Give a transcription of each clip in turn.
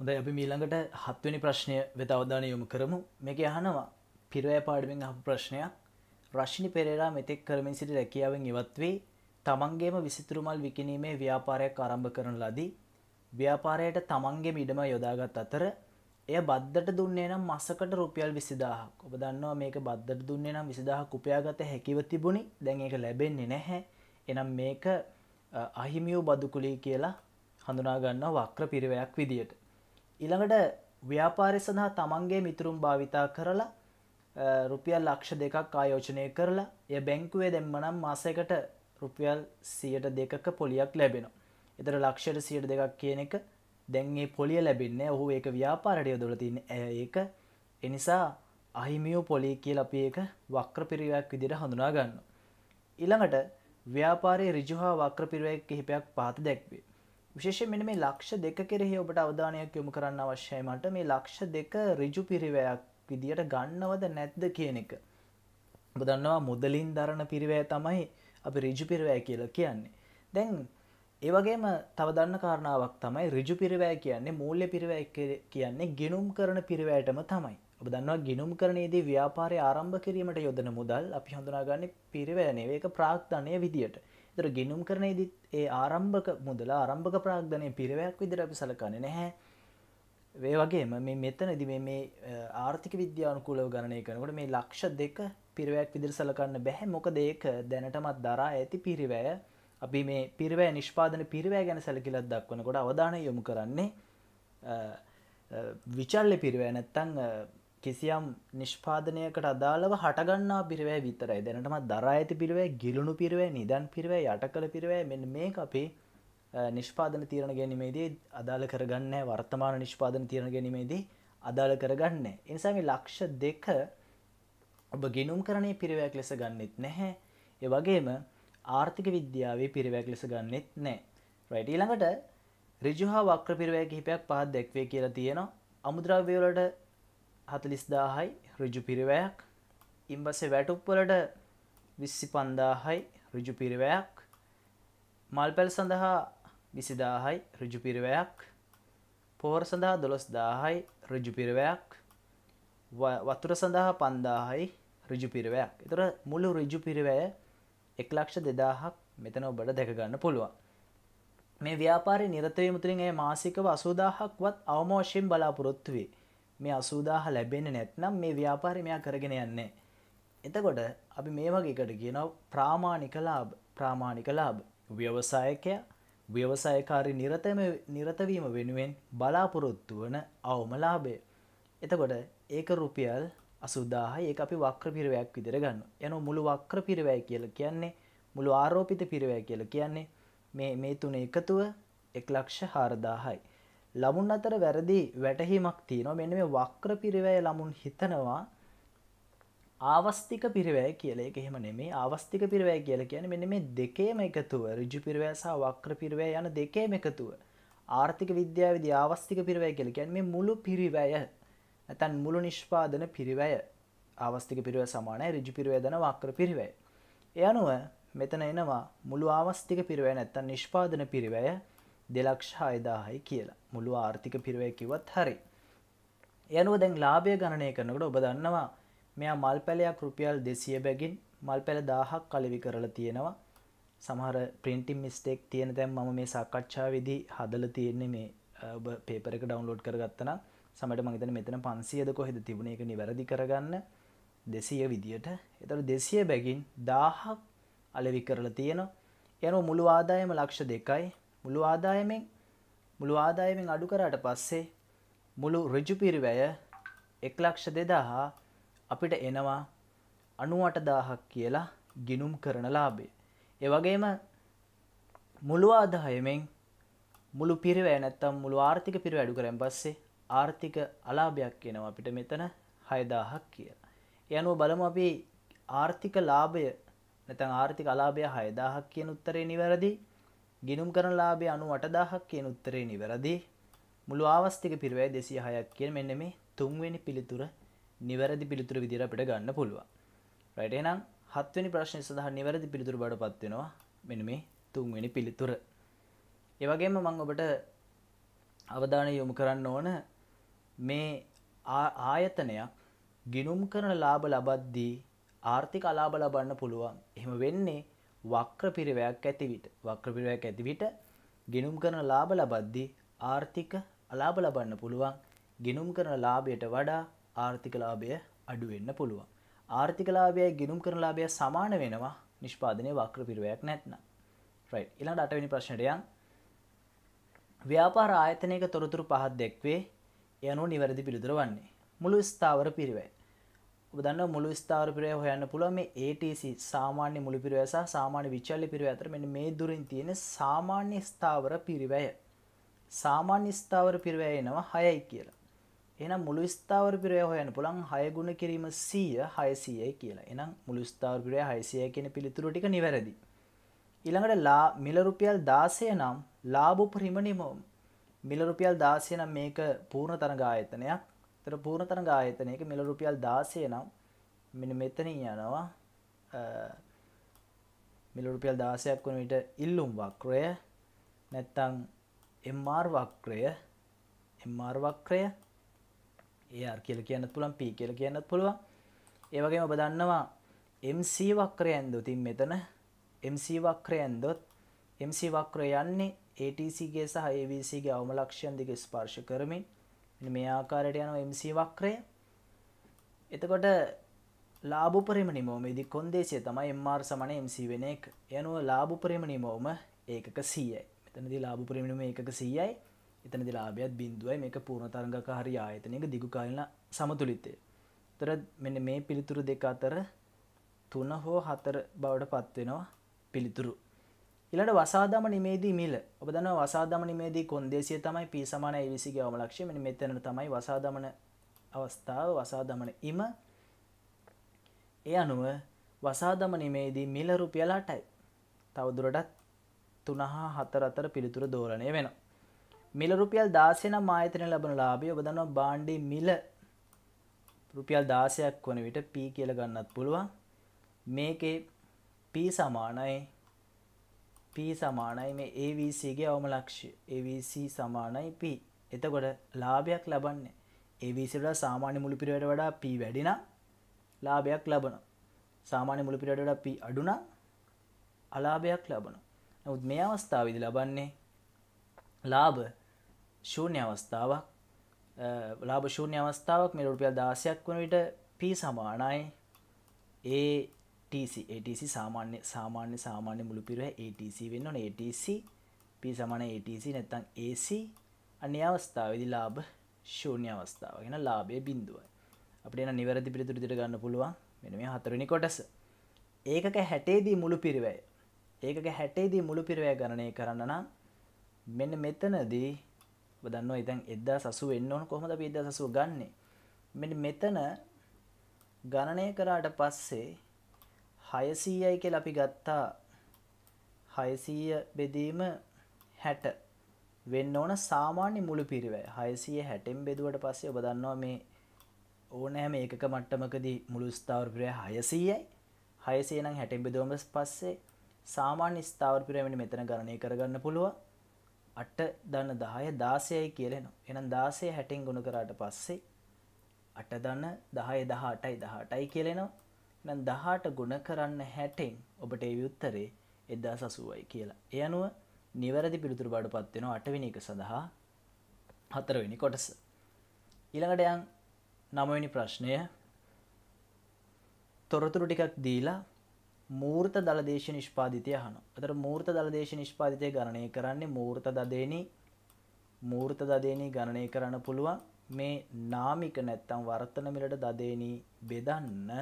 හොඳ අපි මීළඟට හත්වනි ප්‍රශ්නය වෙත අවධානය යොමු කරමු මේක යහනවා පිරවය පාඩුවෙන් අප ප්‍රශ්නයක් රශ්ණි පෙරේරා මෙතෙක් කරමින් සිට රැකියාවෙන් ඉවත් වී තමන්ගේම විසිතුරුමල් විකිනීමේ ව්‍යාපාරයක් ආරම්භ කරන ලදී ව්‍යාපාරයට තමන්ගේ ඉඩම යොදාගත් අතර එය බද්ධට දුන්නේ නම් මසකට රුපියල් විසිදාහක් ඔබ දන්නවා මේක බද්ධට දුන්නේ නම් විසිදාහ කුපයාගත හැකිව තිබුණි දැන් ඒක ලැබෙන්නේ නැහැ එනම් මේක අහිමියෝ බදුකුලී කියලා හඳුනාගන්න වක්‍ර පිරිවයක් විදියට ඊළඟට ව්‍යාපාරය සඳහා තමන්ගේ මිතුරුම් භාවිතා කරලා රුපියල් ලක්ෂ දෙකක් ආයෝජනය කරලා ය බැංකුවේ දෙම්මනම් මාසයකට රුපියල් සියට දෙකක පොලියක් ලැබෙනවා. එතර ලක්ෂයට සියට දෙකක් කියන එක දැන්ගේ පොලිය ලැබින්නේ ඔහු ඒක ව්‍යාපාරටය දොලතින්න ඇය ඒක එනිසා අහිමියෝ පොලි කියල අපි ඒක වක්‍ර පිරිවයක් විදිට හඳුනා ගන්න. ඉළඟට ව්‍යාපාරයේ රිජුහා වක්‍ර පිරිවයක් කිහිපයක් පාත දැක්වේ. විශේෂයෙන් මෙන්න මේ ලක්ෂ දෙක කෙරෙහි ඔබට අවධානයක් යොමු කරන්න අවශ්‍යයි මට මේ ලක්ෂ දෙක ඍජු පිරිවැයක් විදියට ගන්නවද නැද්ද කියන එක. ඔබ දන්නවා මුදලින් දරන පිරිවැය තමයි අපි ඍජු පිරිවැය කියලා කියන්නේ. දැන් ඒ වගේම තව දන්න කාරණාවක් තමයි ඍජු පිරිවැය කියන්නේ මූල්‍ය පිරිවැය කියන්නේ ගිණුම් කරන පිරිවැයටම තමයි. ඔබ දන්නවා ගිණුම් කරනේදී ව්‍යාපාරය ආරම්භ කිරීමට යොදන මුදල් අපි හඳුනාගන්නේ පිරිවැය නෙවෙයි ඒක ප්‍රාග්ධනය විදියට. දර ගෙනුම් කරනේදත් ඒ ආරම්භක මුදල ආරම්භක ප්‍රාග්ධනය පිරිවයක් විදිර අපි සලකන්නේ නැහැ වේ වගේම මේ මෙතනද මේ ආර්ථික විද්‍යානුකූලව ගණය කනකොට මේ ලක්ෂ දෙක පිරිවයක් විදිර සලකන්න බැහැ මොක දෙක දැනටමත් දරා ඇති පිරිවැය අපි මේ පිරිවෑ නිෂ්පාදන පිරිවෑ ගැන සැලකිලත් දක්වනකොට අවධානය යොමු කරන්නේ විචල්ල පිරිවෑ නැත්තං කිසියම් නිෂ්පාදනයකට අදාළව හටගන්නා පිරිවෑ විතරයි දැනටමත් දරා ඇති පිරිවෑ ගිලුණු පිරිවෑ නිදන් පිරිවෑ යට කළ පිරිවෑ මෙ මේ අපේ නිෂ්පාදන තීරණ ගැනීමේදී අදාළ කරගන්න වර්තමාන නිෂ්පාදන තීරණ ගැනීමේදී අදාළ කරගන්න එනිසාම ලක්ෂ දෙක ඔබ ගෙනුම් කරණය පිරිවෑක් ලෙස ගන්නෙත් නැහැ ඒ වගේම ආර්ථික විද්‍යාවේ පිරිවැක් ලෙස ගන්නෙත් නෑ රයිටීළඟට රිජුහා වක්‍ර පිරිවෑ කිහිපයක් පහත් දැක්වේ කියලා තියෙනවා අමුද්‍රව්‍යවලට හතලිස් දාහයි ඍජු පිරිවයක් ඉම්බසේ වැටුප්වලට විස්සි පන්දාහයි ඍජු පිරිවයක් මල් පැල් සඳහා විසිදාහයි ඍජු පිරිවයක් පෝර සඳහා දොළොස් දාහයි ඍජු පිරිවයක් වතුර සඳහා පන්දාහයි ඍජු පිරිවයක් එතර මුළු ඍජු පිරිවය එක්ලක්ෂ දෙදාහක් මෙතන ඔබට දැකගන්න පුළුවන් මේ ව්‍යාපාරය නිරතවීම තුළින් ඒ මාසිකව අසූදාහක්වත් අවමෝශයෙන් බලාපොරොත්තු වේ මේ අසූදාහ ලැබෙන නැත්නම් මේ ව්‍යාපාරය මෙයා කරගෙන යන්නේ. එතකොට අපි මේ වගේ එකට කියනව ප්‍රාමාණික ලාභ ප්‍රාමාණික ලාභ ව්‍යවසායකයා ව්‍යවසායකාරී නිරතම නිරතවීම වෙනුවෙන් බලාපොරොත්තු වන අවම ලාභය. එතකොට ඒක රුපියල් අසුදාහයි ඒ අපි වක්‍ර පිරිවයක් විදිර ගන්න යන මුළු වක්‍ර පිරිවැය කියල කියන්නේ මුළු ආරෝපිත පිරිවැය කියල කියන්නේ මේ මේ තුන එකතුව එක් ලක්ෂ හාරදාහයි. ළමුන් අතර වැරදි වැටහීමක් තියනවා මෙන්න මේ වක්‍ර පිරිවැය ළමුන් හිතනවා ආවස්තික පිරිවැය කියල එක එහෙම නෙමේ ආවස්තික පිරිවැය කියල කියන මෙන්න මේ දෙකේම එකතුව රිජු පිරිවැසා වක්‍ර පිරිවැය යන දෙකේම එකතුව ආර්ථික විද්‍යාවද ආවස්තික පිරිවැය කියල කියැන් මේ මුළු පිරිවැය ඇතැන් මුළු නිෂ්පාදන පිරිවැය ආවස්තික පිරිව සමානය රිජු පිරිවේදන වක්‍ර පිරිවැය එයනුව මෙතන එනවා මුළු ආවස්තික පිරිවැය නැත්තන් නිෂ්පාදන පිරිවැය දෙලක්ෂා එදාහයි කියලා මුළු ආර්ථික පිරුවයකිවත් හරි. යනුව දැන් ලාභය ගණනය කරනකට ඔබ දන්නවා මෙයා මල් පැලයක් රුපියල් දෙසිය බැගින් මල් පැළ දාහක් කලවි කරලා තියෙනවා සමහර ප්‍රින්ටිම් මිස්ටෙක් තියෙන තැම් ම මේ සාකච්ඡා විදි හදල තියෙන්නේ මේ ඔබ පේපරක ඩවන්ලෝඩ් කරගත්තන සමට මගතන මෙතන පන්සියද කොහෙද තිබුණ එක නිවැරදි කරගන්න දෙසිය විදියට එතට දෙසිය බැගින් දාහක් අලවි කරලා තියෙන යනු මුළු ආදායම ලක්ෂ දෙකයි මුළු ආදායමෙන් මුළු ආදායමෙන් අඩු කරාට පස්සේ මුළු ඍජු පිරිවැය එක් ලක්ෂ දෙදහා අපිට එනවා අනුවට දාහක් කියලා ගිනුම් කරන ලාබේ. ඒ වගේම මුළු ආදායමෙන් මුළු පිරිවැය නැත්තම් මුළු ආර්ථික පිරිවැය අඩු කරන් පස්සේ ආර්ථික අලාභයක් එනවා අපිට මෙතන 6000ක් කියලා. ඒ අනුව බලමු අපි ආර්ථික ලාභය නැත්නම් ආර්ථික අලාභය 6000ක් කියන උත්තරේ නිවැරදි ගිනුම් කරන ලාබේ අනු වටදාහක් කියන උත්තරේ නිවැරදි මුළු ආවස්තික පිරිවැය දෙසිය හයක් කිය මෙන්න මේ තුන්වෙනි පිළිතුර නිවැරදි පිළිතුර විදිර අපට ගන්න පුළුවන් රයිට එනම් හත්වනි ප්‍රශ්නය සඳහා නිවැරදි පිළිතුර බඩ පත්වෙනවා මෙන මේ තුන්වෙනි පිළිතුර ඒවගේම මං ඔබට අවධානය යොමු කරන්න ඕන මේ ආයතනයක් ගිනුම් කරන ලාභ ලබද්දී ආර්ථික අලාභ ලබන්න පුළුවන් එහෙම වෙන්නේ වක්‍ර පිරිවයක් ඇතිවිට වක්‍ර පිරිවයක් ඇතිවිට ගෙනුම් කරන ලාභ ලබද්දි ආර්ථික අලාභ ලබන්න පුළුවන් ගෙනුම් කරන ලාභයට වඩා ආර්ථික ලාභය අඩුවෙන්න පුළුවන් ආර්ථික ලාභයයි ගෙනුම් කරන ලාභය සමාන වෙනවා නිෂ්පාදනය වක්‍ර පිරිවයක් නැත්නම් රයිට් ඊළඟ අටවෙනි ප්‍රශ්නයට යන් ව්‍යාපාර ආයතනයක තොරතුරු පහක් දැක්වේ යනු නිවැරදි පිළිතුර වන්නේ මුළු ස්ථාවර පිරිවැය ඔබදන්න මුළු ස්ථාරපිරය හොයන්න පුළුව මේ ATC සාමාන්‍ය මුළු පිරිවය සහ සාමාන්‍ය විචල්ලි පිරිවය අතර මෙන්න මේ දුරින් තියෙන සාමාන්‍ය ස්ථාවර පිරිවැය. සාමාන්‍ය ස්ථාවර පිරිවැය එනවා 6යි කියලා. එහෙනම් මුළු ස්ථාවර පිරිවැය හොයන්න පුළුවන් 6 ගුණ කිරීම 100 600යි කියලා. එහෙනම් මුළු ස්ථාවර පිරිවැය 600 කියන පිළිතුර ටික නිවැරදි. ඊළඟට ලා මිල රුපියල් 16 නම් ලාභ උපරිම නිමවමු. මිල රුපියල් 16 නම් මේක පූර්ණ තරග ආයතනයක්. තර පූර්ණ තරග ආයතන එක මිල රුපියල් දාසය නම් මෙන මෙතනින් යනවා මිලරුපියල් දාසයක් වන විට ඉල්ලුම් වක්‍රය නැත්තං එම්මාර් වක්‍රය එම්මාර් වක්‍රය ඒර් කියල කියන්න පුළන් පී කියල කියන්නත් පුළුවන් ඒවගේම ඔබ දන්නවා MC වක්‍රය ඇන්දු තින් මෙතන MC වක්‍රය ඇන්දොත් MC වක්‍රය යන්නේ ATCගේ සහ ABCගේ අවම ලක්ෂන් දිග ස්පර්ශ කරමින් මේ ආකාරයට යන MC වක්‍රය එතකොට ලාබුපරිම නිමෝමේදි කොන්දේසිය තමයි MR සමන MC වෙන එක යනුව ලාබුපරිම නිමෝම ඒකක සීයයි මෙතනදි ලාබුපරිමිණම ඒකක සීයයි එතනදි ලාබයත් බින්දුවයි මේක පූර්ණ තරගක හරි ආයතනයක දිගුකාලන සමතුලිතය තර මෙන්න මේ පිළිතුරු දෙක අතර තුන හෝ හතර බවට පත්වෙනවා පිළිතුරු ඉලට වසාදම නිමේදී මිල ඔබදන වසාදම නිමේදී කොන්දේසිය තමයි පී සමාන විසි ගවම ලක්ෂම මෙතන තමයි වසාදමන අවස්ථාව වසාදමන ඉම ඒ අනුව වසාදම නිමේදී මිල රුපියලාටයි තවදුරටත් තුනහා හතර අතර පිළිතුර දෝරණය වෙන මිල රුපියල් දාසන මායතන ලබන ලාබී ඔබදන බාණ්ඩි මිල රුපියල් දාසයක් වන විට පී කියල ගන්නත් පුළුවන් මේකේ පී සමානයි P සමානයි මේ AVCගේ අවම ලක්ෂ්‍ය AVC සමානයි P එතකොට ලාභයක් ලබන්නේ AVCට සාමාන්‍ය මුළු පිරිවැයට වඩා P වැඩිනම් ලාභයක් ලබනවා සාමාන්‍ය මුළු පිරිවැයට වඩා P අඩු නම් අලාභයක් ලබනවා නමුත් මේ අවස්ථාවේදී ලබන්නේ ලාභ ශූන්‍ය අවස්ථාවක් ලාභ ශූන්‍ය අවස්ථාවක් මේ රුපියල් 16ක් වන විට P සමානයි ATC සාමාන්‍ය සාමාන්‍ය සාමාන්‍ය මුළුපිරුව ATC වෙන්න ඕන ATC P සමාන ATC නැත්තම් AC අනේ අවස්ථාවේදී ලාභ ශූන්‍ය අවස්ථාව. කියන ලාභයේ බිඳුවයි. අපිට එන නිවැරදි පිළිතුරු දෙට ගන්න පුළුවන්. මෙන්න මේ හතරවෙනි කොටස. ඒකක 60 දී මුළුපිරුවය. ඒකක 60 දී මුළුපිරුවය ගණනය කරන්න නම් මෙන්න මෙතනදී ඔබ දන්නවා ඉතින් 1080 වෙන්න ඕන කොහොමද අපි 1080 ගන්නෙ? මෙන්න මෙතන ගණනය කරාට පස්සේ හයසීයයි කෙ අපි ගත්තා හයසීය බෙදීම හැට වෙන්න ඕන සාමාන්‍ය මුළු පිරිවැ හයසිය හැටෙම් බෙදුවට පස්සේ ඔබ දන්නවා මේ ඕනෑම ඒකක මට්ටමකදී මුළු ස්ථාවරපිරය හයසීයයි හයසේ නම් හැටෙම් බෙදුවම පස්සේ සාමාන්‍ය ස්ථාවරපිරයමනි මෙතන ගණනය කරගන්න පුළුව අට දන්න දහය දාසයයි කියලෙනවා එනම් දාසේ හැටෙන් ගුණ කරාට පස්සේ අට දන්න දහය දහ අටයි දහ අටයි කියලෙනවා දැන් 18 ගුණ කරන්න 60න් ඔබට ඒ උත්තරේ 1080යි කියලා. ඒ අනුව නිවැරදි පිළිතුරු බඩපත් වෙන 8 වෙනි එක සඳහා 4 වෙනි කොටස. ඊළඟට යන් 9 වෙනි ප්‍රශ්නය තොරතුරු ටිකක් දීලා මූර්ත දලදේශ නිෂ්පාදිතය අහනවා. අතර මූර්ත දලදේශ නිෂ්පාදිතය ගණනය කරන්නේ මූර්ත දදේනි මූර්ත දදේනි ගණනය කරන්න පුළුවන් මේ නාමික නැත්තම් වර්තන මිලට දදේනි බෙදන්න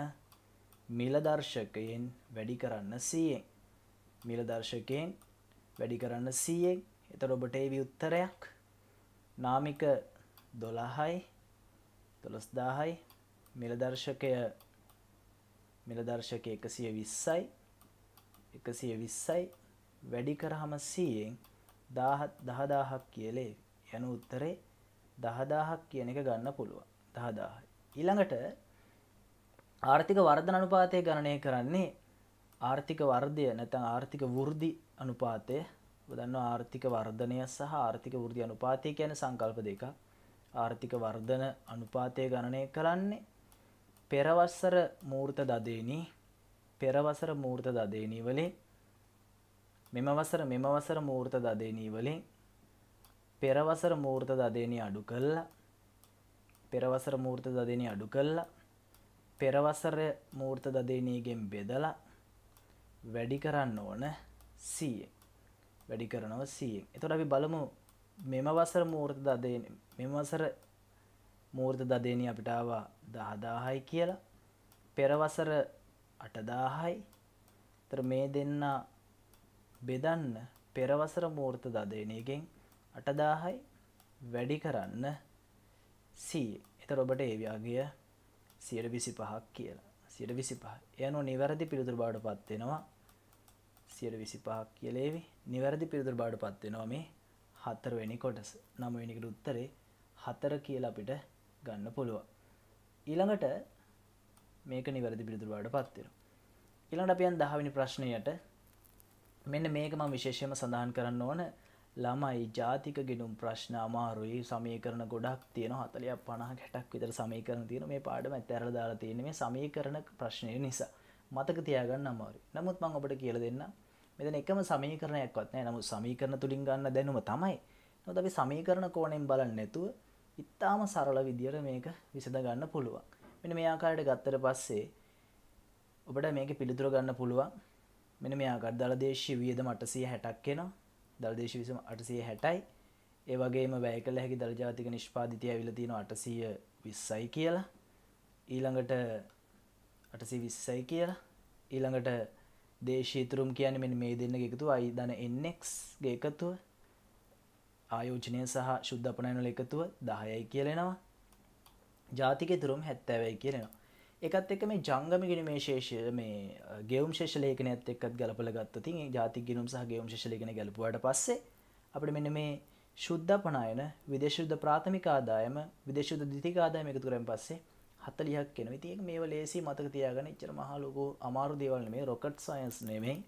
මිලදර්ශකයෙන් වැඩි කරන්න සීයෙන් මිලදර්ශකයෙන් වැඩි කරන්න සීයෙන් එත ඔබට ඒවි උත්තරයක් නාමික දොළහයි දොළොස්දාහයි මිලදර්ශකය මිලදර්ශක එකසිය විස්සයි එකසිය විස්සයි වැඩි කරහම සීයෙන් දාහත් දහදාහක් කියලේ යනු උත්තරේ දහදාහක් කියන එක ගන්න පුළුවන් දහදාහයි. ඊළඟට ආර්ථික වර්ධන අනුපාතය ගණනය කරන්නේ ආර්ථික වර්ධය නැතන් ආර්ථික වෘද්ධි අනුපාතය දන්න ආර්ථික වර්ධනය සහ ආර්ථික වෘද්ධි අනුපාතය කියන සංකල්ප දෙක ආර්ථික වර්ධන අනුපාතය ගණනය කරන්නේ පෙරවස්සර මූර්ත දදේනී පෙරවසර මූර්ත දදේනී වලින් මෙම වසර මෙම වසර මූර්ත දදේනී වලින් පෙරවසර මූර්ත දදේනී අඩු කළා පෙරවසර මූර්ත දදේනී අඩු කළා පෙරවසර මූර්ත දදේනයගෙන් බෙදලා වැඩි කරන්න ඕන සීය වැඩි කරනව සීයෙන් එතොට අපි බලමු මෙම වසර මූර්ත දදේ මෙමසර මූර්ත දදේනය අපිට ආවා දහදාහයි කියලා පෙරවසර අටදාහයි තර මේ දෙන්න බෙදන්න පෙරවසර මූර්ත දදේනයගෙන් අටදාහයි වැඩි කරන්න සී එත ඔබට ඒව්‍යාගිය සියට විසි පහක් කියලා සියට විසි පහ යනු නිවැරදි පිළිතුර බාඩ පත්වෙනවා සියට විසි පහක් කියලේවි නිවැරදි පිළිතුර බාඩ පත්වෙනවා මේ හතරවෙනි කොටස නමවෙනිකට උත්තරේ හතර කියලා අපිට ගන්න පුළුවන් ඊළඟට මේක නිවැරදි පිළිතුර බාඩ පත්වෙන ඊළඟට අපයන් දහවිනි ප්‍රශ්නයට මෙන්න මේක ම විශේෂයම සඳහන් කරන්න ඕන ළමයි ජාතික ගෙනුම් ප්‍රශ්න අමාරුයි සමීකරන ගොඩක් තියෙන හතලයක් පනා හැටක් විතර සමීකරන තියෙන මේ පාඩම ඇතැර දාලා තියෙන මේ සමීකරන ප්‍රශ්නය නිසා මතක තියාගන්න අමාරු නමුත් මං ඔබට කියල දෙන්න මෙතන එකම සමීකරණයක්වත් නෑ නමුත් සමීකරණ තුළින් ගන්න දැනුම තමයි නොද අපි සමීකරණ කෝණයෙන් බලන්න නැතුව ඉතාම සරල විදියට මේක විසඳ ගන්න පුළුවන් මෙන මෙයාකාරයට ගත්තර පස්සේ ඔබට මේක පිළිතුර ගන්න පුළුවන් මෙන මෙයා ගත්දාල දේශී වියද මටසය හැටක් කෙනවා දල්දේශ විසම අටසය හැටයි ඒවගේම වැය කළ හැකි දර්ජාතික නිෂ්පාතිය ඇවිලතින අටසය විස්සයි කියලා ඊළඟට අටසි විස්සයි කියලා ඊළඟට දේශීතුරුම් කියන මෙ මේ දෙන්න එකතු අයි දන එන්නෙක් ගේකතුව ආයෝජනය සහ ශුද්ධපනයනුල එකතුව දහයයි කියලෙනවා ජාතික තුරුම් හැත්තැවයි කියලෙනවා එකත් එක මේ ජංගමිගෙන මේ ශේෂය මේ ගෙවම් ශේෂලයකනත් එක්කත් ගලපල ගත්ත ති ජාති ගිනුම් සහ ගෙවම් ශේෂලගෙන ගැලපුවට පස්සේ අපට මෙන්න මේ ශුද්ධ පනායන විදේශුද්ධ ප්‍රාථමික ආදායම විදේශුද්ධ දිතික ආදායම එකතු කරන් පස්සේ හතලියක් කෙන ඉතින් මේ ලේසි මතක තියාගෙන ඉච්චර මහලොකු අමාරු දේවල් මේ රොකට් සයින්ස් නෙමෙයි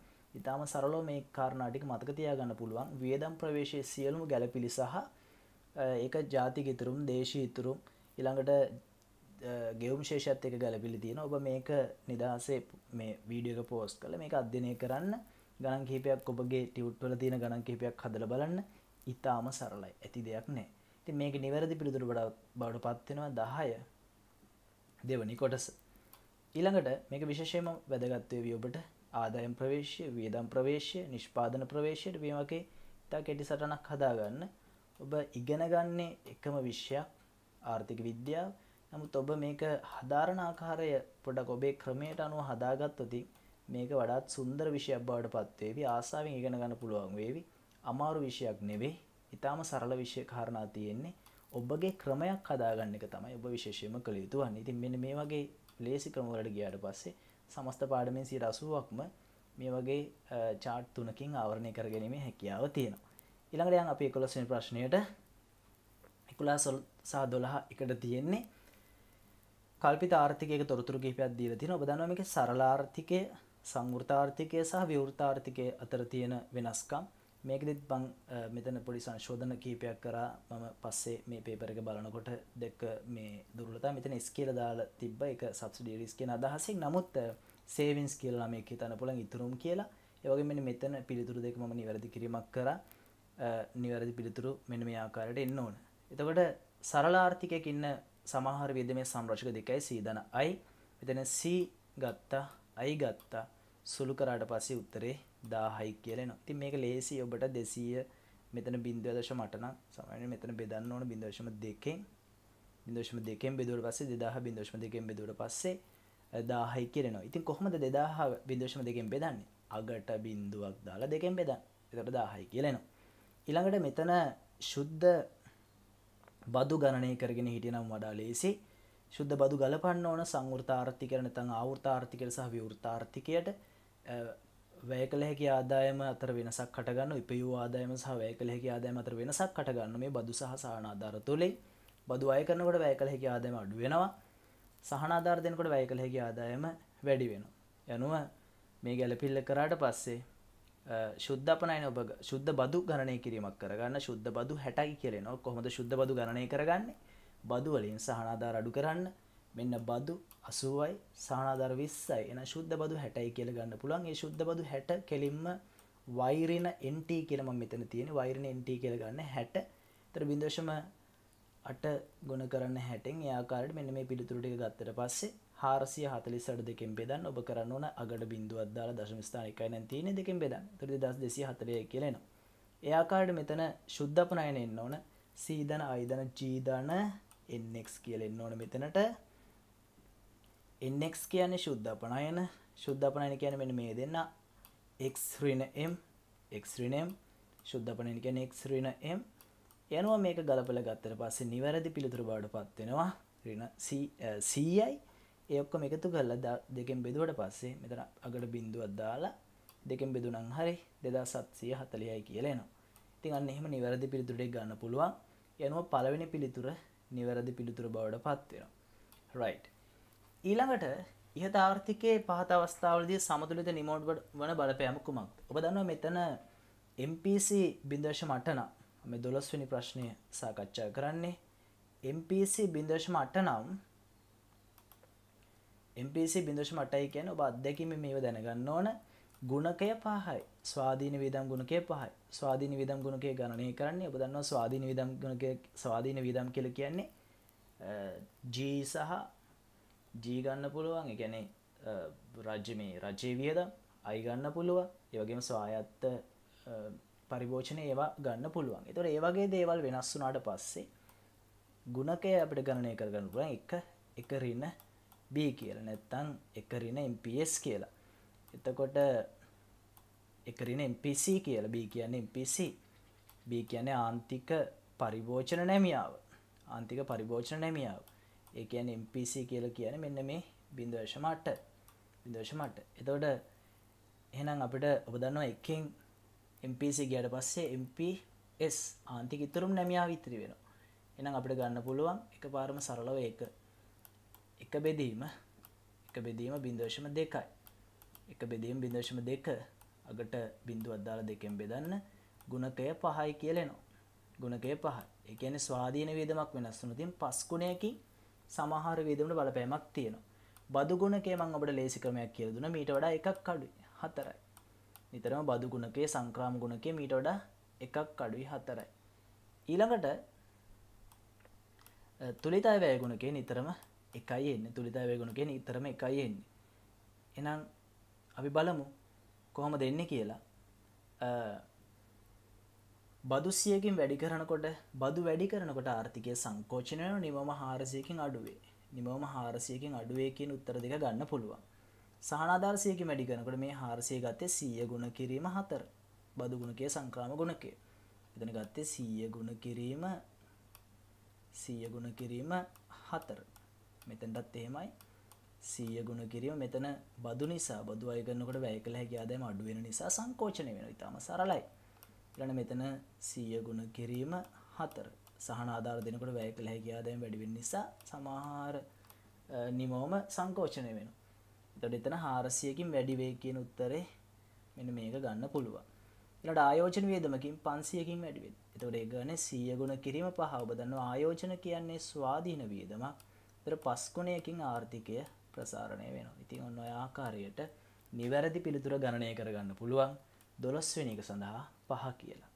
ඉතාම සරලෝ මේ කාරණාටික මතක තියාගන්න පුළුවන් වියදම් ප්‍රවේශයේ සියලුම ගැලපිලි සහ ඒක ජාතික ඉතුරුම් දේශීය ඉතුරුම් ඊළඟට ගෙවම් ශේෂත් එක ගැලපිලි තියෙන ඔබ මේක නිදහසේ මේ වීඩියක පෝස් කළ මේක අධ්‍යනය කරන්න ගණන් කහිපයක් ඔබගේ ටියුට්වල තියෙන ගණන් කහිපයක් හදල බලන්න ඉතාම සරලයි ඇති දෙයක් නෑ ති මේක නිවැරදි පිළිතුර බඩ බවට පත්වෙනවා දහය දෙවනි කොටස ඊළඟට මේක විශෂයම වැදගත්වය වියඔබට ආදායම් ප්‍රවේශය වියදම් ප්‍රවේශය නිෂ්පාදන ප්‍රවේශයට වීමගේ ඉතා කෙටි සටනක් හදාගන්න ඔබ ඉගෙනගන්නේ එකම විශ්යක් ආර්ථික විද්‍යාව නමුත් ඔබ මේක හදාරණ ආකාරය පොඩක් ඔබේ ක්‍රමයට අනුව හදාගත්තොතින් මේක වඩාත් සුන්දර විෂයක් බවට පත්වේවි ආසාවෙන් ඉගෙන ගන්න පුළුවන් වේවි අමාරු විෂයක් නෙවෙයි ඉතාම සරල විෂය කාරණා තියෙන්නේ ඔබගේ ක්‍රමයක් හදාගන්න එක තමයි ඔබ විශේෂයෙන්ම කළ යුතු වන්නේ. ඉතින් මෙන්න මේ වගේ ලේසි ක්‍රම වලට ගියාට පස්සේ සමස්ත පාඩමෙන් 80%ක්ම මේ වගේ chart තුනකින් ආවරණය කරගැනීමේ හැකියාව තියෙනවා. ඊළඟට යන් අපි 11 වෙනි ප්‍රශ්නයට 11 සහ 12 එකට තියෙන්නේ කල්පිත ආර්ථිකයක තොරතුරු කිහිපයක් දීලා තියෙනවා. ඔබ දන්නවා මේකේ සරල ආර්ථිකය, සංවෘත ආර්ථිකය සහ විවෘත ආර්ථිකය අතර තියෙන වෙනස්කම්. මේකෙදිත් මම මෙතන පොඩි සංශෝධන කිහිපයක් කරා. මම පස්සේ මේ පේපර් එක බලනකොට දැක්ක මේ දුර්වලතා මෙතන S කියලා දාලා තිබ්බ එක සබ්සිඩියරිස් කියන අදහසින්. නමුත් සේවින්ස් කියලා මේක හිතන්න පුළුවන් ඉතුරුම් කියලා. ඒ වගේම මෙන්න මෙතන පිළිතුරු දෙක මම නිවැරදි කිරීමක් කරා. නිවැරදි පිළිතුරු මෙන්න මේ ආකාරයට එන්න ඕන. එතකොට සරල ආර්ථිකයක ඉන්න සමහර විදමේ සම්රචක දෙකයි සීදන අයි මෙතන සී ගත්තා අයි ගත්තා සුළු කරාට පස්සේ උත්තරේ දාහයි කියලන ති මේක ලේසි ඔබට දෙසීය මෙතන බින්දවදශ මටන සමන මෙතන බෙදන්න ඕන බිදවශම දෙකෙන් බිදශම දෙකෙන් බෙදුර පස්සේ දෙදාහ බිදශම දෙකෙන් බෙදුර පස්සේ දාහයි කියරෙනවා ඉතින් කොහොමද දෙදාහ බිදශම දෙකෙන් බෙදන්නේ අගට බින්දුවක් දාලා දෙකෙන් බෙදන්න එතට දාහයි කියලනවා ඊළඟට මෙතන ශුද්ධ බදු ගණනය කරගෙන හිටියනම් වඩා ලේසි ශුද්ධ බදු ගලපන්න ඕන සංවෘතාර්ථිකය නැත්නම් ආවෘතාර්ථිකයට සහ විවෘතාර්ථිකයට වැය කළ හැකි ආදායම අතර වෙනසක් කටගන්න ඉපයූ ආදායම සහ වැය කළ හැකි ආදායම අතර වෙනසක් කටගන්න මේ බදු සහ සහනාධාර තුළින් බදු අය කරනකොට වැය කළ හැකි ආදායම අඩු වෙනවා සහනාධාර දෙනකොට වැය කළ හැකි ආදායම වැඩි වෙනවා. යනුව මේ ගැළපිල්ල කරාට පස්සේ ශුද්ධපනයින ඔබ ශුද්ධ බදු ගණනය කිරීමක් කරගන්න ශුද්ධ බදු හැටයි කියලෙනවා කොහොමද ශුද්ධ බදු ගණනය කරගන්න බදු වලින් සහනාධාර අඩු කරන්න මෙන්න බදු අසුවයි සහනාධාර විස්සයි එන ශුද්ධ බදු හැටයි කියල ගන්න පුළුවන් ඒ ශුද්ධ බදු හැට කෙලින්ම වෛරණ එන්ට කියලම මෙතන තියෙන වෛරණ එන්ට කියල ගන්න හැට තර බිදශම අට ගොන කරන්න හැටෙන් ඒආකාරට මෙන්න මේ පිළිතුරටික ගත්තර පස්සේ හාරසිය හතලිසට දෙකෙන් බෙදන්න ඔබ කරන්න ඕන අගට බින්දුවත් දාලා දශමස්ථාන එකයි නැන් තියෙන දෙකෙන් බෙදන්න තුරදි දස් දෙසිය හතරය කියලෙනවා. එයාකාඩ මෙතන ශුද්ධපනයන එන්න ඕන සීදන අයිදන ජීධන එක් කියලෙන්න ඕන මෙතනට එක් කියන්නේ ශුද්ධපනයන ශුද්ධපනයන කියන මෙ මේ දෙන්න එක්රින එම් එක්රිනම් ශුද්ධපනයන කියන එක්රින එම් යනුව මේක ගලපල ගත්තර පස්සේ නිවැරදි පිළිතුර බාඩ පත්වෙනවා රින සීයයි ඒඔක්කොම එකතු කරලා දෙකෙන් බෙදුවට පස්සේ මෙතන අගට බින්දුවත් දාලා දෙකෙන් බෙදුනං හරි දෙදා සත්සය හතලියයි කියලනවා ඉතින් අන්න එහෙම නිවැරදි පිළිතුරේ ගන්න පුළුවන් යනුව පළවෙනි පිළිතුර නිවැරදි පිළිතුර බවට පත්වෙනවා රයි් ඊළඟට ඉහත ආර්ථිකයේ පහත අවස්ථාවලදී සමතුලිත නිමෝට් වන බලපෑම කුමක් ඔබ දන්නවා මෙතන MPC බින්දර්ශ මටන මෙ දොලස්වනි ප්‍රශ්නය සාකච්ඡා කරන්නේ MPC බින්දර්ශ මට නම් MPC බිඳශ මටයි කියන ඔබ අත්දැකීම මේව දැනගන්න ඕන ගුණකය පහයි ස්වාධීන විදම් ගුණකය පහයි ස්වාධීන විදම් ගුණකය ගණනය කරන්නේ ඔබ දන්නවා ස්වාධීන විදම් ගුණක ස්වාධීන විදම් කියල කියන්නේ ජී සහ ජීගන්න පුළුවන් එකැනේ රජ්‍ය මේ රජයේ වියදම් අයිගන්න පුළුව ඒවගේම ස්වායත්ත පරිභෝෂණ ඒවා ගන්න පුළුවන් එතොට ඒවගේ දේවල් වෙනස් වුනාට පස්සේ ගුණකය අපට ගණනය කරගන්න පුළුවන් එක එක රින්න B කියල නැත්තං එකරින MPS කියලා එතකොට එකරින MPC කියල B කියන්න MPC B කියන ආන්තික පරිභෝචන නැමියාව ආන්තික පරිභෝචන නැමියාව ඒකන් MPC කියල කියන මෙන්න මේ බින්දවශමට විදෝෂමට එතෝට එහෙනම් අපිට ඔබදන්නවා එකෙන් MPC ගයට පස්සේ MPS ආන්තික ඉතුරුම් නැමියා විතරි වෙන එනම් අපිට ගන්න පුළුවන් එක පාරම සරලව ඒක එක බෙදීම එක බෙදීම බින්දර්ශම දෙකයි එක බෙදීම බිදර්ශම දෙක අගට බින්දු අද්දාල දෙකෙන් බෙදන්න ගුණකය පහයි කියලනවා ගුණකය පහ එකන ස්වාධීන වේදමක් වෙනස්සුන තින් පස්කුණයකින් සමහර වේදමට බලපෑමක් තියෙනවා බදු ගුණකේ මං ඔබට ලේසි ක්‍රමයක් කියල දුන මීට වඩා එකක් කඩුයි හතරයි නිතරම බදු ගුණකේ සංක්‍රාම ගුණකේ මීට වඩා එකක් කඩුයි හතරයි ඊළඟට තුළිතාය වැයගුණකේ නිතරම එකයි එන්න තුළිතා වේගුණු කෙන ඉතරම එකයි එන්නේ එනම් අපි බලමු කොහොම දෙන්න කියලා බදුසියකින් වැඩි කරනකොට බදු වැඩි කරනකොට ආර්ථිකය සංකෝචනය නිමම හාරසියකින් අඩුවේ නිමම හාරසියකින් අඩුවයකින් උත්තර දෙක ගන්න පුළුවන් සහනාධාරසියක වැඩි කරනකොට මේ හාරසිය ගත්තේ සිය ගුණ කිරීම හතර බදුගුණකය සංක්‍රාම ගුණකය එතන ගත්තේ සිය ගුණ කිරීම සිය ගුණ කිරීම හතර මෙතැටත් එහෙමයි සීය ගුණ කිරීම මෙතන බදු නිසා බදු අයගන්නකොට වැය කළ හැකියාදෑම අඩුවෙන නිසා සංකෝචනය වෙන ඉතාම සරලයි ලන මෙතන සීය ගුණ කිරීම හතර සහන ආධාර දෙනකොට වැය කළ හැකියාදෑම වැඩිවෙන් නිසා සමහාර නිමෝම සංකෝචනය වෙන තොට එතන හාරසියකින් වැඩිවේ කියන උත්තරේ මෙන මේක ගන්න පුළුවන් ලට ආයෝජන වේදමකින් පන්සියකින් වැඩිවෙත් එතොට ඒ ගන සීය ගුණ කිරීම පහ ඔබදන්න ආයෝජන කියන්නේ ස්වාධීන වියදමක් තර පස්කුණයකින් ආර්ථිකය ප්‍රසාරණය වෙන ඉතින් ඔන්න ආකාරයට නිවැරදි පිළිතුර ගණනය කරගන්න පුළුවන් දොළොස්වෙනික සඳහා පහ කියලා